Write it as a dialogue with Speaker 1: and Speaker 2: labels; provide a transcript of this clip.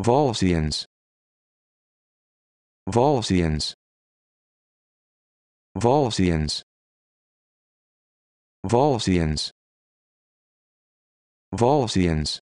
Speaker 1: Volscians Volscians Volscians Volscians Volscians